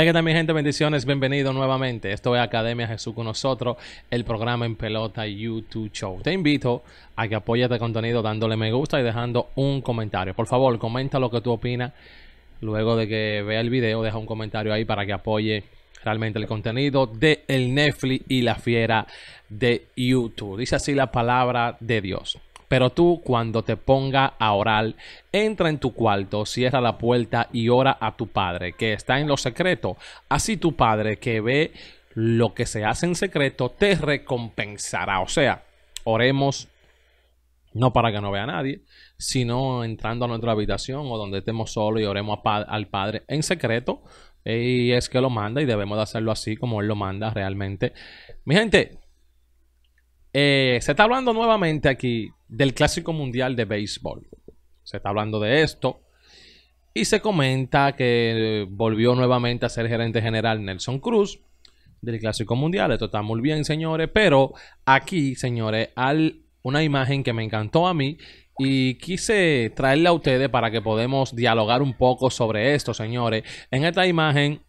Hey, que también, gente, bendiciones. Bienvenido nuevamente. Esto es Academia Jesús con nosotros, el programa en pelota YouTube Show. Te invito a que apoyes este contenido dándole me gusta y dejando un comentario. Por favor, comenta lo que tú opinas. Luego de que vea el video, deja un comentario ahí para que apoye realmente el contenido de el Netflix y la fiera de YouTube. Dice así la palabra de Dios. Pero tú cuando te ponga a orar, entra en tu cuarto, cierra la puerta y ora a tu Padre, que está en lo secreto. Así tu Padre que ve lo que se hace en secreto, te recompensará. O sea, oremos no para que no vea a nadie, sino entrando a nuestra habitación o donde estemos solos y oremos al Padre en secreto. Y es que lo manda y debemos de hacerlo así como Él lo manda realmente. Mi gente, eh, se está hablando nuevamente aquí del Clásico Mundial de Béisbol. Se está hablando de esto. Y se comenta que volvió nuevamente a ser gerente general Nelson Cruz del Clásico Mundial. Esto está muy bien, señores. Pero aquí, señores, hay una imagen que me encantó a mí y quise traerla a ustedes para que podamos dialogar un poco sobre esto, señores. En esta imagen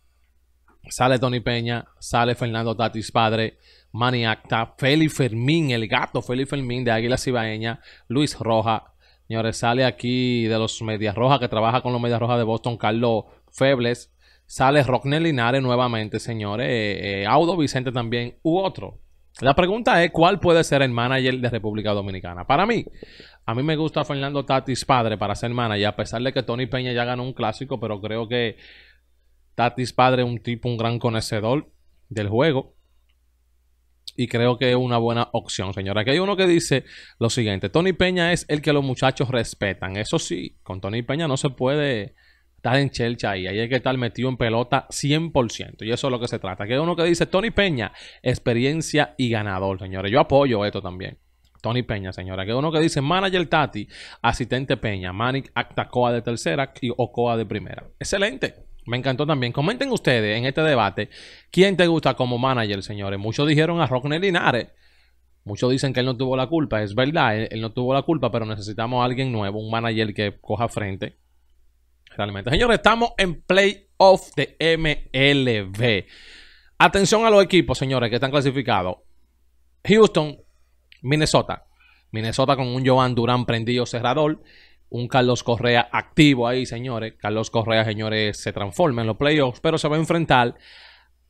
Sale Tony Peña, sale Fernando Tatis Padre, Maniacta, Acta, Fermín, el gato Felipe Fermín de Águila Cibaeña, Luis Roja. Señores, sale aquí de los Medias Rojas, que trabaja con los Medias Rojas de Boston, Carlos Febles. Sale Rocknell Linares nuevamente, señores. Eh, eh, Audo Vicente también, u otro. La pregunta es, ¿cuál puede ser el manager de República Dominicana? Para mí, a mí me gusta Fernando Tatis padre para ser manager, a pesar de que Tony Peña ya ganó un clásico, pero creo que Tatis padre un tipo, un gran conocedor del juego. Y creo que es una buena opción, señora. Aquí hay uno que dice lo siguiente. Tony Peña es el que los muchachos respetan. Eso sí, con Tony Peña no se puede estar en chelcha ahí. Ahí hay que estar metido en pelota 100%. Y eso es lo que se trata. Aquí hay uno que dice Tony Peña, experiencia y ganador, señores. Yo apoyo esto también. Tony Peña, señora. Que uno que dice manager Tati, asistente Peña, Manic acta coa de tercera y, o coa de primera. Excelente. Me encantó también. Comenten ustedes en este debate quién te gusta como manager, señores. Muchos dijeron a Rockner Linares. Muchos dicen que él no tuvo la culpa. Es verdad, él, no tuvo la culpa, pero necesitamos a alguien nuevo, un manager que coja frente. Realmente. Señores, estamos en playoff de MLB. Atención a los equipos, señores, que están clasificados. Houston, Minnesota. Minnesota con un Joan Durán prendido cerrador un Carlos Correa activo ahí, señores. Carlos Correa, señores, se transforma en los playoffs, pero se va a enfrentar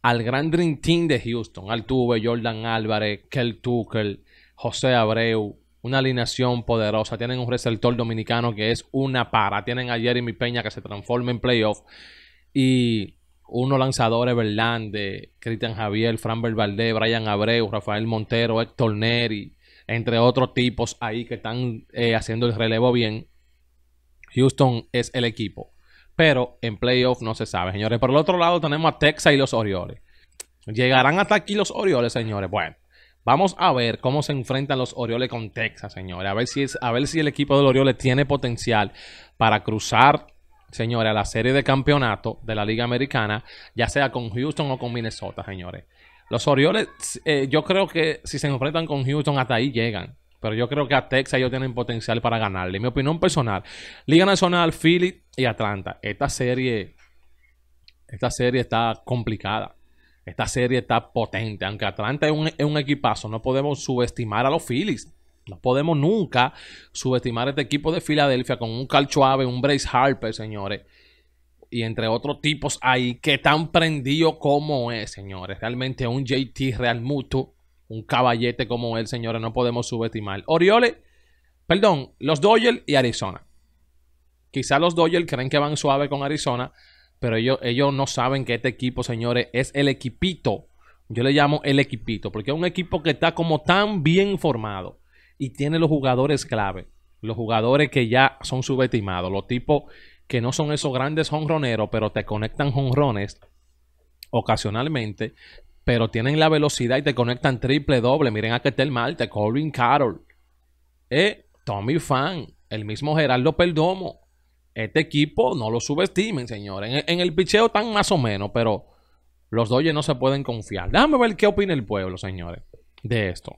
al gran Dream Team de Houston. Altuve, Jordan Álvarez, Kel Tucker, José Abreu. Una alineación poderosa. Tienen un receptor dominicano que es una para. Tienen a Jeremy Peña que se transforma en playoffs Y unos lanzadores, de Cristian Javier, Fran Valdez, Brian Abreu, Rafael Montero, Héctor Neri, entre otros tipos ahí que están eh, haciendo el relevo bien. Houston es el equipo. Pero en playoff no se sabe, señores. Por el otro lado tenemos a Texas y los Orioles. ¿Llegarán hasta aquí los Orioles, señores? Bueno, vamos a ver cómo se enfrentan los Orioles con Texas, señores. A ver si, a ver si el equipo de los Orioles tiene potencial para cruzar, señores, a la serie de campeonato de la Liga Americana, ya sea con Houston o con Minnesota, señores. Los Orioles, eh, yo creo que si se enfrentan con Houston, hasta ahí llegan. Pero yo creo que a Texas ellos tienen potencial para ganarle. Mi opinión personal. Liga Nacional, Phillips y Atlanta. Esta serie. Esta serie está complicada. Esta serie está potente. Aunque Atlanta es un, equipazo. No podemos subestimar a los Phillies. No podemos nunca subestimar este equipo de Filadelfia con un Carl Schwab, un Brace Harper, señores. Y entre otros tipos ahí que tan prendido como es, señores. Realmente un JT Real Mutu un caballete como él, señores, no podemos subestimar. Orioles, perdón, los Doyle y Arizona. Quizá los Dodgers creen que van suave con Arizona, pero ellos, ellos no saben que este equipo, señores, es el equipito. Yo le llamo el equipito, porque es un equipo que está como tan bien formado y tiene los jugadores clave, los jugadores que ya son subestimados, los tipos que no son esos grandes honroneros, pero te conectan jonrones ocasionalmente, pero tienen la velocidad y te conectan triple doble. Miren a Ketel malte Corbin Carroll, eh, Tommy Fan, el mismo Gerardo Perdomo. Este equipo no lo subestimen, señores. En, el picheo están más o menos, pero los doyes no se pueden confiar. Déjame ver qué opina el pueblo, señores, de esto.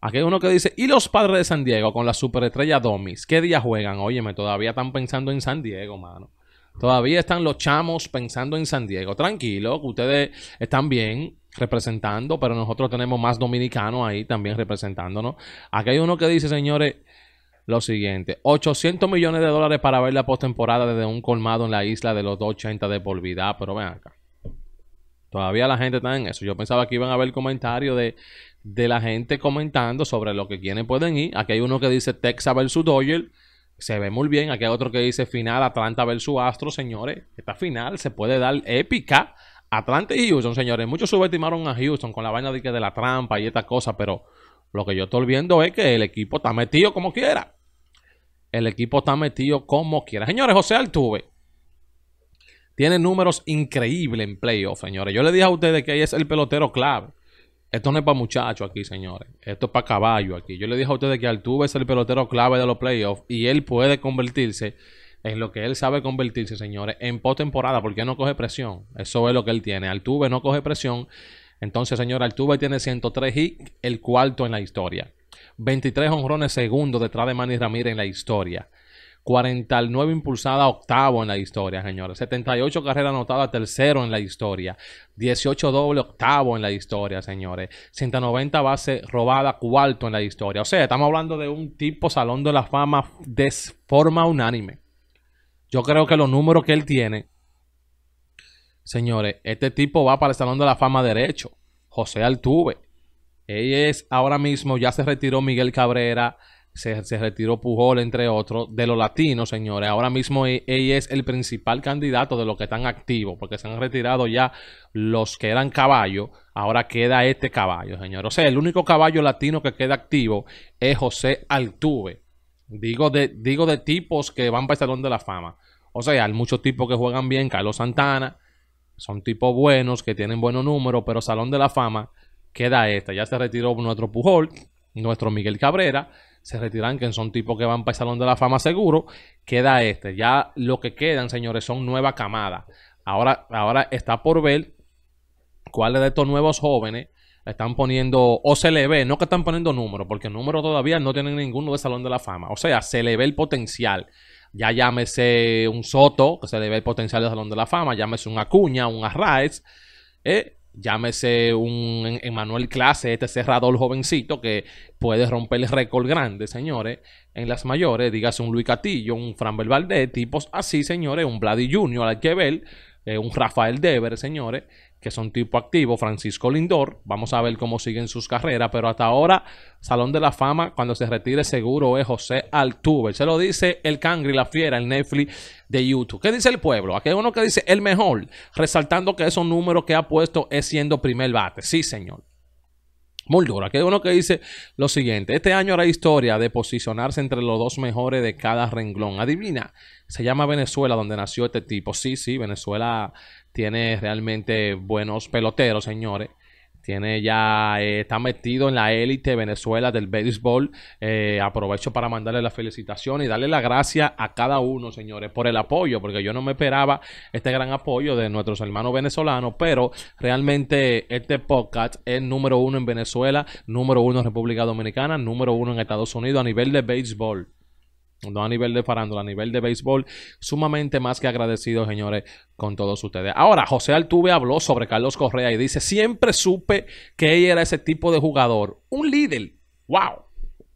Aquí hay uno que dice, ¿y los padres de San Diego con la superestrella Domis? ¿Qué día juegan? Óyeme, todavía están pensando en San Diego, mano. Todavía están los chamos pensando en San Diego. Tranquilo, ustedes están bien representando, pero nosotros tenemos más dominicanos ahí también representándonos. Aquí hay uno que dice, señores, lo siguiente: 800 millones de dólares para ver la postemporada desde un colmado en la isla de los 280 de por pero vean acá. Todavía la gente está en eso. Yo pensaba que iban a haber comentarios de, de la gente comentando sobre lo que quieren pueden ir. Aquí hay uno que dice Texas versus Doyle Se ve muy bien. Aquí hay otro que dice final Atlanta versus Astro, señores. Esta final se puede dar épica. Atlanta y Houston, señores, muchos subestimaron a Houston con la vaina de, de la trampa y esta cosa, pero lo que yo estoy viendo es que el equipo está metido como quiera. El equipo está metido como quiera. Señores, José Altuve tiene números increíbles en playoff, señores. Yo le dije a ustedes que ahí es el pelotero clave. Esto no es para muchachos aquí, señores. Esto es para caballo aquí. Yo le dije a ustedes que Altuve es el pelotero clave de los playoffs y él puede convertirse es lo que él sabe convertirse, señores, en postemporada, porque no coge presión. Eso es lo que él tiene. Altuve no coge presión. Entonces, señor, Altuve tiene 103 hits, el cuarto en la historia. 23 honrones segundo detrás de Manny Ramírez en la historia. 49 impulsadas, octavo en la historia, señores. 78 carreras anotadas, tercero en la historia. 18 doble, octavo en la historia, señores. 190 bases robadas, cuarto en la historia. O sea, estamos hablando de un tipo salón de la fama de forma unánime. Yo creo que los números que él tiene, señores, este tipo va para el Salón de la Fama derecho. José Altuve. Él es ahora mismo, ya se retiró Miguel Cabrera, se, retiró Pujol, entre otros, de los latinos, señores. Ahora mismo e, él, es el principal candidato de los que están activos, porque se han retirado ya los que eran caballo. Ahora queda este caballo, señores. O sea, el único caballo latino que queda activo es José Altuve. Digo de, digo de tipos que van para el Salón de la Fama. O sea, hay muchos tipos que juegan bien. Carlos Santana. Son tipos buenos, que tienen buenos números, pero Salón de la Fama queda este. Ya se retiró nuestro Pujol, nuestro Miguel Cabrera. Se retiran, que son tipos que van para el Salón de la Fama seguro. Queda este. Ya lo que quedan, señores, son nueva camada. Ahora, ahora está por ver cuáles de estos nuevos jóvenes están poniendo, o se le ve, no que están poniendo números, porque números todavía no tienen ninguno de Salón de la Fama. O sea, se le ve el potencial. Ya llámese un Soto, que se le ve el potencial de Salón de la Fama, llámese un Acuña, un Arraez, eh, llámese un Emanuel Clase, este cerrador jovencito que puede romper el récord grande, señores, en las mayores, dígase un Luis Catillo, un Framber Valdés, tipos así, señores, un Vladi Junior, al que ver, eh, un Rafael Dever, señores que son tipo activo, Francisco Lindor, vamos a ver cómo siguen sus carreras, pero hasta ahora Salón de la Fama cuando se retire seguro es José Altuve, se lo dice el Cangri, la fiera, el Netflix de YouTube. ¿Qué dice el pueblo? Aquí hay uno que dice el mejor, resaltando que esos números que ha puesto es siendo primer bate, sí señor. Muy dura. Que uno que dice lo siguiente. Este año hará historia de posicionarse entre los dos mejores de cada renglón. Adivina. Se llama Venezuela donde nació este tipo. Sí, sí, Venezuela tiene realmente buenos peloteros, señores tiene ya, eh, está metido en la élite Venezuela del béisbol. Eh, aprovecho para mandarle la felicitación y darle la gracia a cada uno, señores, por el apoyo, porque yo no me esperaba este gran apoyo de nuestros hermanos venezolanos, pero realmente este podcast es número uno en Venezuela, número uno en República Dominicana, número uno en Estados Unidos a nivel de béisbol no a nivel de farándula, a nivel de béisbol, sumamente más que agradecido, señores, con todos ustedes. Ahora, José Altuve habló sobre Carlos Correa y dice, siempre supe que él era ese tipo de jugador, un líder. ¡Wow!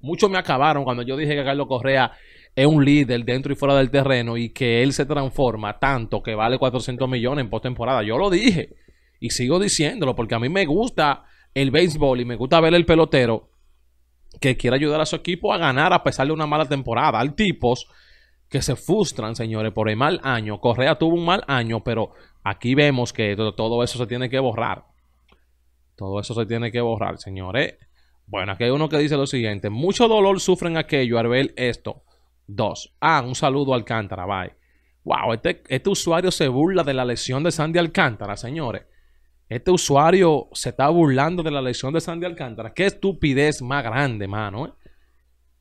Muchos me acabaron cuando yo dije que Carlos Correa es un líder dentro y fuera del terreno y que él se transforma tanto que vale 400 millones en postemporada. Yo lo dije y sigo diciéndolo porque a mí me gusta el béisbol y me gusta ver el pelotero que quiere ayudar a su equipo a ganar a pesar de una mala temporada. al tipos que se frustran, señores, por el mal año. Correa tuvo un mal año, pero aquí vemos que todo eso se tiene que borrar. Todo eso se tiene que borrar, señores. Bueno, aquí hay uno que dice lo siguiente. Mucho dolor sufren aquello al ver esto. Dos. Ah, un saludo a Alcántara, bye. Wow, este, este usuario se burla de la lesión de Sandy Alcántara, señores. Este usuario se está burlando de la elección de Sandy Alcántara. Qué estupidez más grande, mano. Eh.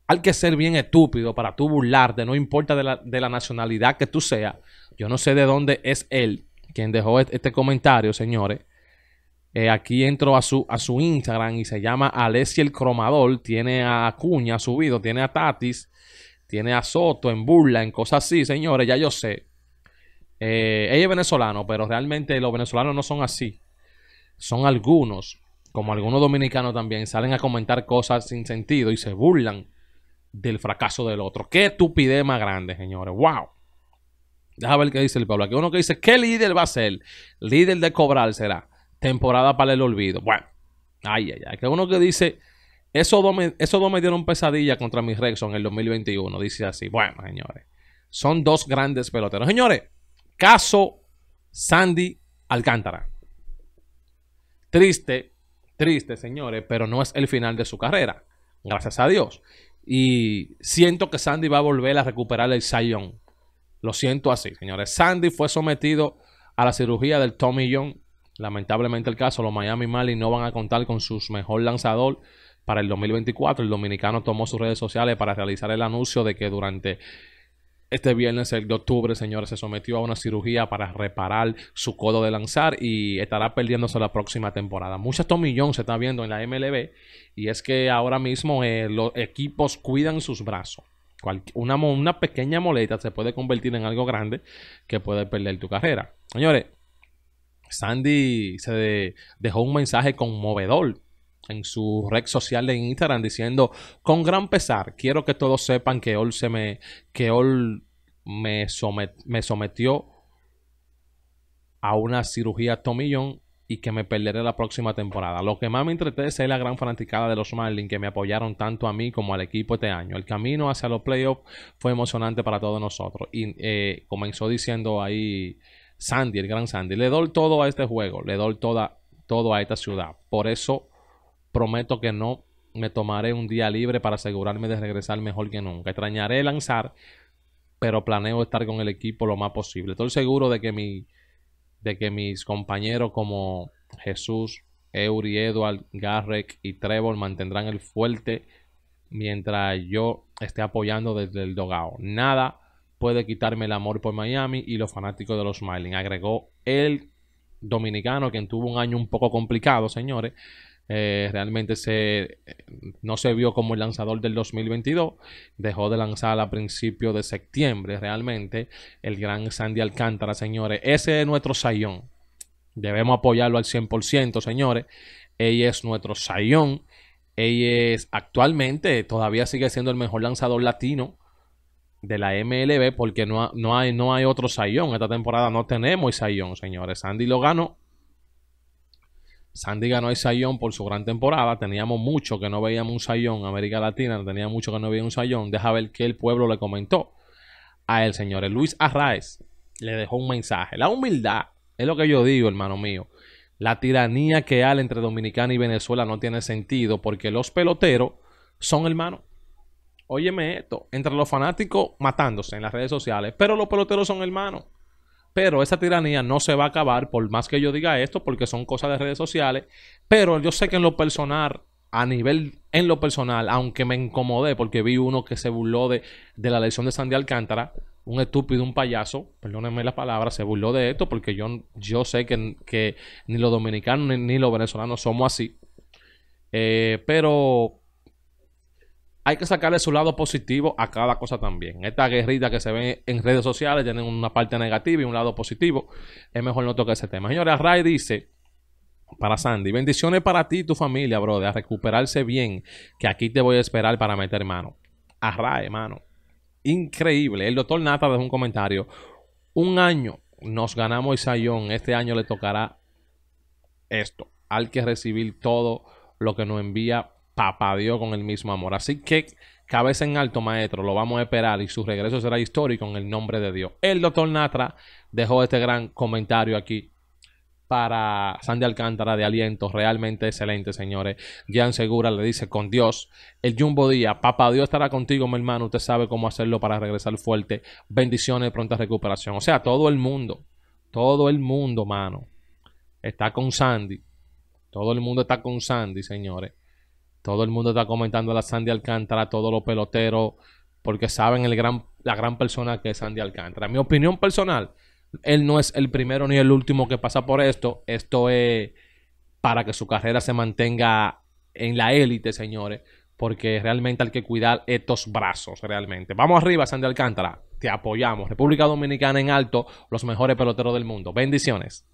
Hay que ser bien estúpido para tú burlarte, no importa de la, nacionalidad que tú seas. Yo no sé de dónde es él quien dejó este, este comentario, señores. Eh, aquí entro a su, a su Instagram y se llama Alessi el Cromador. Tiene a Acuña subido, tiene a Tatis, tiene a Soto en burla, en cosas así, señores. Ya yo sé. Eh, ella es venezolano, pero realmente los venezolanos no son así son algunos, como algunos dominicanos también, salen a comentar cosas sin sentido y se burlan del fracaso del otro. Qué estupidez más grande, señores. ¡Wow! Deja ver qué dice el Pablo. Aquí uno que dice, ¿qué líder va a ser? Líder de cobrar será. Temporada para el olvido. Bueno, ay, ay, ay. Que uno que dice, esos dos, me, esos dos me dieron pesadilla contra mi Rexon en el 2021. Dice así. Bueno, señores. Son dos grandes peloteros. Señores, caso Sandy Alcántara. Triste, triste, señores, pero no es el final de su carrera. Gracias a Dios. Y siento que Sandy va a volver a recuperar el sayón. Lo siento así, señores. Sandy fue sometido a la cirugía del Tommy Young. Lamentablemente el caso, los Miami Marlins no van a contar con su mejor lanzador para el 2024. El dominicano tomó sus redes sociales para realizar el anuncio de que durante este viernes, el de octubre, señores, se sometió a una cirugía para reparar su codo de lanzar y estará perdiéndose la próxima temporada. Muchas tomillón se está viendo en la MLB y es que ahora mismo eh, los equipos cuidan sus brazos. una, una pequeña moleta se puede convertir en algo grande que puede perder tu carrera. Señores, Sandy se dejó un mensaje conmovedor en su red social de Instagram diciendo, con gran pesar, quiero que todos sepan que Ol se me, que Ol me, sometió a una cirugía tomillón y que me perderé la próxima temporada. Lo que más me interesa es la gran fanaticada de los Marlins que me apoyaron tanto a mí como al equipo este año. El camino hacia los playoffs fue emocionante para todos nosotros. Y eh, comenzó diciendo ahí Sandy, el gran Sandy, le doy todo a este juego, le doy toda, todo a esta ciudad. Por eso Prometo que no me tomaré un día libre para asegurarme de regresar mejor que nunca. Extrañaré lanzar, pero planeo estar con el equipo lo más posible. Estoy seguro de que, mi, de que mis compañeros como Jesús, Eury, Edward, Garrek y Trevor mantendrán el fuerte mientras yo esté apoyando desde el dogao. Nada puede quitarme el amor por Miami y los fanáticos de los Smiling. Agregó el dominicano, quien tuvo un año un poco complicado, señores eh, realmente se, no se vio como el lanzador del 2022. Dejó de lanzar a principios de septiembre, realmente. El gran Sandy Alcántara, señores. Ese es nuestro sayón. Debemos apoyarlo al 100%, señores. Ella es nuestro sayón. Ella es actualmente, todavía sigue siendo el mejor lanzador latino de la MLB porque no, no, hay, no hay otro sayón. Esta temporada no tenemos sayón, señores. Sandy lo ganó Sandy ganó el Sayón por su gran temporada. Teníamos mucho que no veíamos un Sayón. América Latina tenía mucho que no veía un Sayón. Deja ver qué el pueblo le comentó a el señor Luis Arraez le dejó un mensaje. La humildad es lo que yo digo, hermano mío. La tiranía que hay entre Dominicana y Venezuela no tiene sentido porque los peloteros son hermanos. Óyeme esto, entre los fanáticos matándose en las redes sociales, pero los peloteros son hermanos. Pero esa tiranía no se va a acabar, por más que yo diga esto, porque son cosas de redes sociales. Pero yo sé que en lo personal, a nivel, en lo personal, aunque me incomodé, porque vi uno que se burló de, la elección de Sandy Alcántara, un estúpido, un payaso, perdónenme la palabra, se burló de esto, porque yo, yo sé que, ni los dominicanos ni, los venezolanos somos así. Eh, pero hay que sacarle su lado positivo a cada cosa también. Esta guerrita que se ve en redes sociales tiene una parte negativa y un lado positivo. Es mejor no tocar ese tema. Señores, Ray dice, para Sandy, bendiciones para ti y tu familia, brother, a recuperarse bien, que aquí te voy a esperar para meter mano. A hermano. mano. Increíble. El doctor Nata dejó un comentario. Un año nos ganamos Isayón. Este año le tocará esto. Hay que recibir todo lo que nos envía Papá Dios con el mismo amor. Así que cabeza en alto, maestro, lo vamos a esperar y su regreso será histórico en el nombre de Dios. El doctor Natra dejó este gran comentario aquí para Sandy Alcántara de aliento, realmente excelente, señores. Jan Segura le dice, con Dios, el Jumbo Día, papá Dios estará contigo, mi hermano, usted sabe cómo hacerlo para regresar fuerte. Bendiciones, pronta recuperación. O sea, todo el mundo, todo el mundo, mano, está con Sandy. Todo el mundo está con Sandy, señores. Todo el mundo está comentando a la Sandy Alcántara, todos los peloteros, porque saben el gran, la gran persona que es Sandy Alcántara. Mi opinión personal, él no es el primero ni el último que pasa por esto. Esto es para que su carrera se mantenga en la élite, señores, porque realmente hay que cuidar estos brazos, realmente. Vamos arriba, Sandy Alcántara. Te apoyamos. República Dominicana en alto, los mejores peloteros del mundo. Bendiciones.